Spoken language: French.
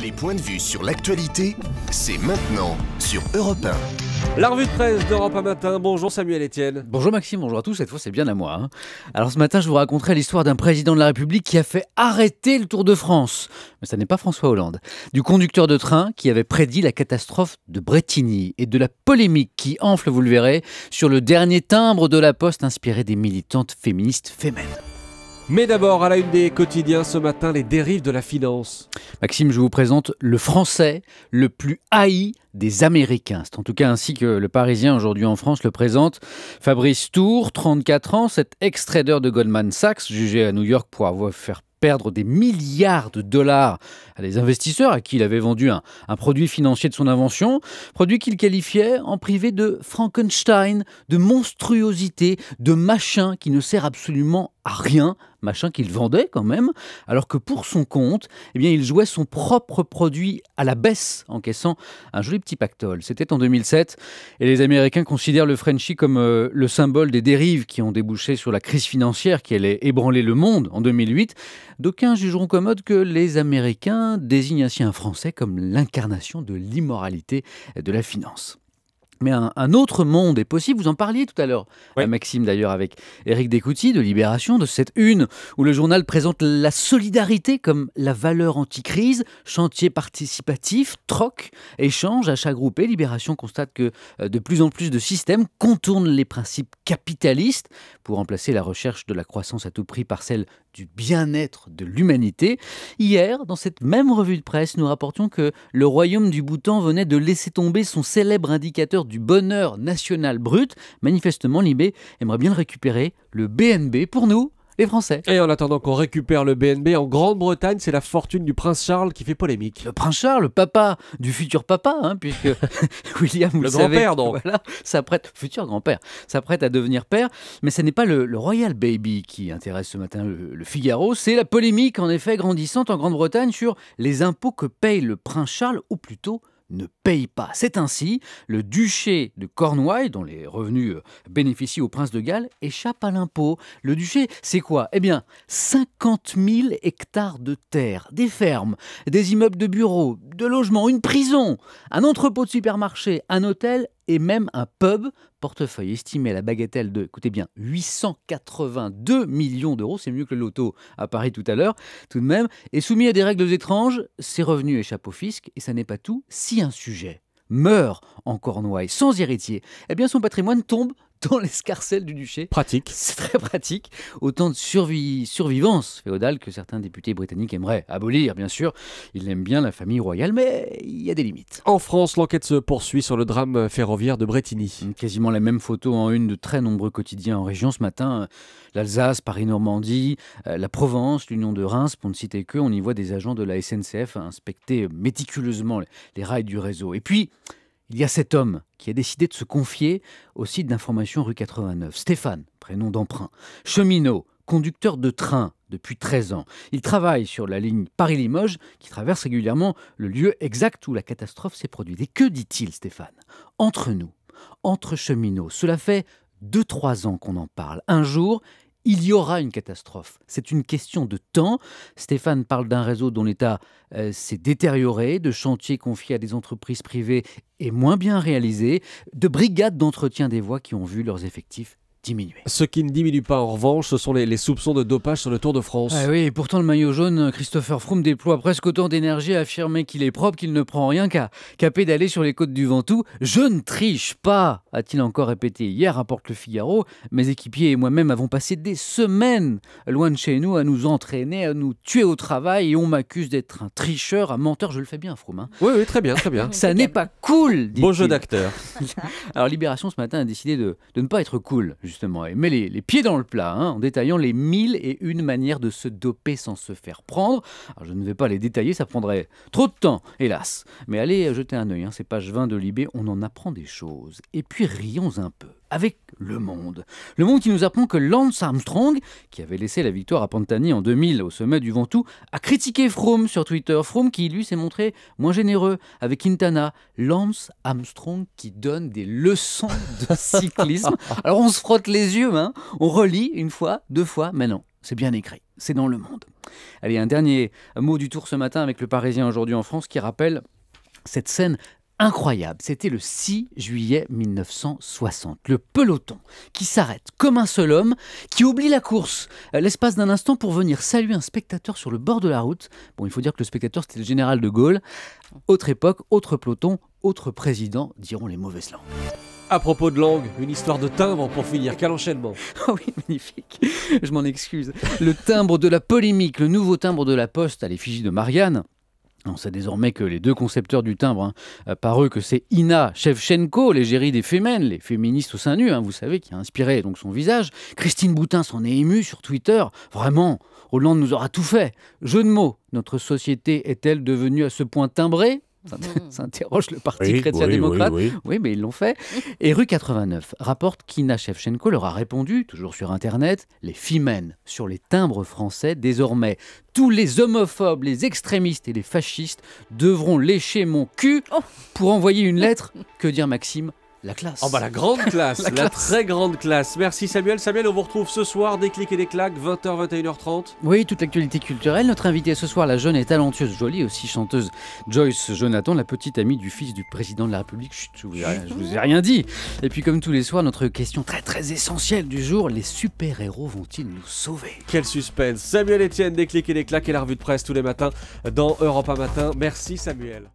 Les points de vue sur l'actualité, c'est maintenant sur Europe 1. La revue de presse d'Europe 1 matin. Bonjour Samuel Etienne. Bonjour Maxime, bonjour à tous. Cette fois, c'est bien à moi. Hein. Alors ce matin, je vous raconterai l'histoire d'un président de la République qui a fait arrêter le Tour de France. Mais ça n'est pas François Hollande. Du conducteur de train qui avait prédit la catastrophe de Bretigny et de la polémique qui enfle, vous le verrez, sur le dernier timbre de la poste inspiré des militantes féministes féminines mais d'abord, à la une des quotidiens ce matin, les dérives de la finance. Maxime, je vous présente le français le plus haï des Américains. C'est en tout cas ainsi que le Parisien aujourd'hui en France le présente. Fabrice Tour, 34 ans, cet ex-trader de Goldman Sachs, jugé à New York pour avoir fait perdre des milliards de dollars à des investisseurs à qui il avait vendu un, produit financier de son invention, produit qu'il qualifiait en privé de Frankenstein, de monstruosité, de machin qui ne sert absolument à rien, machin qu'il vendait quand même, alors que pour son compte, eh bien, il jouait son propre produit à la baisse, encaissant un joli petit pactole. C'était en 2007, et les Américains considèrent le Frenchie comme euh, le symbole des dérives qui ont débouché sur la crise financière qui allait ébranler le monde en 2008. D'aucuns jugeront commode que les Américains désignent ainsi un Français comme l'incarnation de l'immoralité de la finance. Mais un, autre monde est possible. Vous en parliez tout à l'heure, euh, Maxime d'ailleurs, avec Éric Découty, de Libération, de cette une où le journal présente la solidarité comme la valeur anticrise, chantier participatif, troc, échange, achat groupé. Libération constate que euh, de plus en plus de systèmes contournent les principes capitalistes pour remplacer la recherche de la croissance à tout prix par celle du bien-être de l'humanité. Hier, dans cette même revue de presse, nous rapportions que le royaume du Bhoutan venait de laisser tomber son célèbre indicateur du bonheur national brut. Manifestement, Libé aimerait bien le récupérer, le BNB, pour nous, les Français. Et en attendant qu'on récupère le BNB en Grande-Bretagne, c'est la fortune du prince Charles qui fait polémique. Le prince Charles, le papa du futur papa, hein, puisque William, vous le grand-père donc, voilà, s'apprête, futur grand-père, s'apprête à devenir père. Mais ce n'est pas le, royal baby qui intéresse ce matin le Figaro, c'est la polémique en effet grandissante en Grande-Bretagne sur les impôts que paye le prince Charles, ou plutôt ne paye pas. C'est ainsi, le duché de Cornouailles, dont les revenus euh, bénéficient au prince de Galles, échappe à l'impôt. Le duché, c'est quoi Eh bien, 50 000 hectares de terre, des fermes, des immeubles de bureaux, de logements, une prison, un entrepôt de supermarché, un hôtel et même un pub, portefeuille estimé à la bagatelle de, écoutez bien, 882 millions d'euros, c'est mieux que le loto à Paris tout à l'heure, tout de même, est soumis à des règles étranges, ses revenus échappent au fisc, et ça n'est pas tout, si un sujet meurt en Cornouailles sans héritier, eh bien son patrimoine tombe dans l'escarcelle du duché. Pratique. C'est très pratique. Autant de survie, survivance féodale que certains députés britanniques aimeraient abolir, bien sûr. Ils aiment bien la famille royale, mais il y a des limites. En France, l'enquête se poursuit sur le drame ferroviaire de Bretigny. Mm, quasiment la même photo en une de très nombreux quotidiens en région ce matin. L'Alsace, Paris-Normandie, euh, la Provence, l'Union de Reims, pour ne citer que, on y voit des agents de la SNCF inspecter méticuleusement les rails du réseau. Et puis, il y a cet homme qui a décidé de se confier au site d'information rue 89. Stéphane, prénom d'emprunt, cheminot, conducteur de train depuis 13 ans. Il travaille sur la ligne Paris-Limoges qui traverse régulièrement le lieu exact où la catastrophe s'est produite. Et que dit-il, Stéphane Entre nous, entre cheminots, cela fait 2-3 ans qu'on en parle. Un jour, il y aura une catastrophe. C'est une question de temps. Stéphane parle d'un réseau dont l'état euh, s'est détérioré, de chantiers confiés à des entreprises privées et moins bien réalisés, de brigades d'entretien des voies qui ont vu leurs effectifs diminuer. Ce qui ne diminue pas en revanche, ce sont les, soupçons de dopage sur le Tour de France. Ah oui, et pourtant le maillot jaune, Christopher Froome déploie presque autant d'énergie à affirmer qu'il est propre qu'il ne prend rien qu'à pédaler sur les côtes du Ventoux. Je ne triche pas, a-t-il encore répété hier, rapporte le Figaro. Mes équipiers et moi-même avons passé des semaines loin de chez nous à nous entraîner, à nous tuer au travail et on m'accuse d'être un tricheur, un menteur, je le fais bien Froome. Hein. Oui, oui, très bien, très bien. Ça n'est pas cool. Beau jeu d'acteur. Alors Libération ce matin a décidé de ne pas être cool justement, et met les, pieds dans le plat hein, en détaillant les mille et une manières de se doper sans se faire prendre. je ne vais pas les détailler, ça prendrait trop de temps, hélas. Mais allez jeter un œil, hein, ces pages 20 de Libé, on en apprend des choses. Et puis rions un peu avec le monde. Le monde qui nous apprend que Lance Armstrong, qui avait laissé la victoire à Pantani en 2000 au sommet du Ventoux, a critiqué Froome sur Twitter. Froome qui, lui, s'est montré moins généreux avec Quintana. Lance Armstrong qui donne des leçons de cyclisme. Alors on se frotte les yeux, hein on relit une fois, deux fois, mais non, c'est bien écrit, c'est dans le monde. Allez, un dernier mot du tour ce matin avec le Parisien aujourd'hui en France qui rappelle cette scène incroyable. C'était le 6 juillet 1960. Le peloton qui s'arrête comme un seul homme, qui oublie la course euh, l'espace d'un instant pour venir saluer un spectateur sur le bord de la route. Bon, il faut dire que le spectateur, c'était le général de Gaulle. Autre époque, autre peloton, autre président, diront les mauvaises langues. À propos de langue, une histoire de timbre pour finir, quel enchaînement Ah oui, magnifique, je m'en excuse. Le timbre de la polémique, le nouveau timbre de la poste à l'effigie de Marianne, on sait désormais que les deux concepteurs du timbre, hein, euh, par eux que c'est Ina Shevchenko, l'égérie des Femmes, les féministes au sein nu, hein, vous savez, qui a inspiré donc son visage. Christine Boutin s'en est émue sur Twitter. Vraiment, Hollande nous aura tout fait. Jeu de mots, notre société est-elle devenue à ce point timbrée ça interroge le Parti oui, chrétien-démocrate. Oui, mais ils l'ont fait. Et rue 89 rapporte qu'Ina Shevchenko leur a répondu, toujours sur Internet, les fimènes sur les timbres français. Désormais, tous les homophobes, les extrémistes et les fascistes devront lécher mon cul oh. pour envoyer une lettre, que dire Maxime, la classe. Oh bah la grande classe, la, très grande classe. Merci Samuel. Samuel, on vous retrouve ce soir, des clics et des claques, 20h, 21h30. Oui, toute l'actualité culturelle. Notre invitée ce soir, la jeune et talentueuse, jolie aussi chanteuse Joyce Jonathan, la petite amie du fils du président de la République. je, vous ai, rien dit. Et puis comme tous les soirs, notre question très très essentielle du jour, les super-héros vont-ils nous sauver Quel suspense. Samuel Etienne, des clics et des claques et la revue de presse tous les matins dans Europa Matin. Merci Samuel.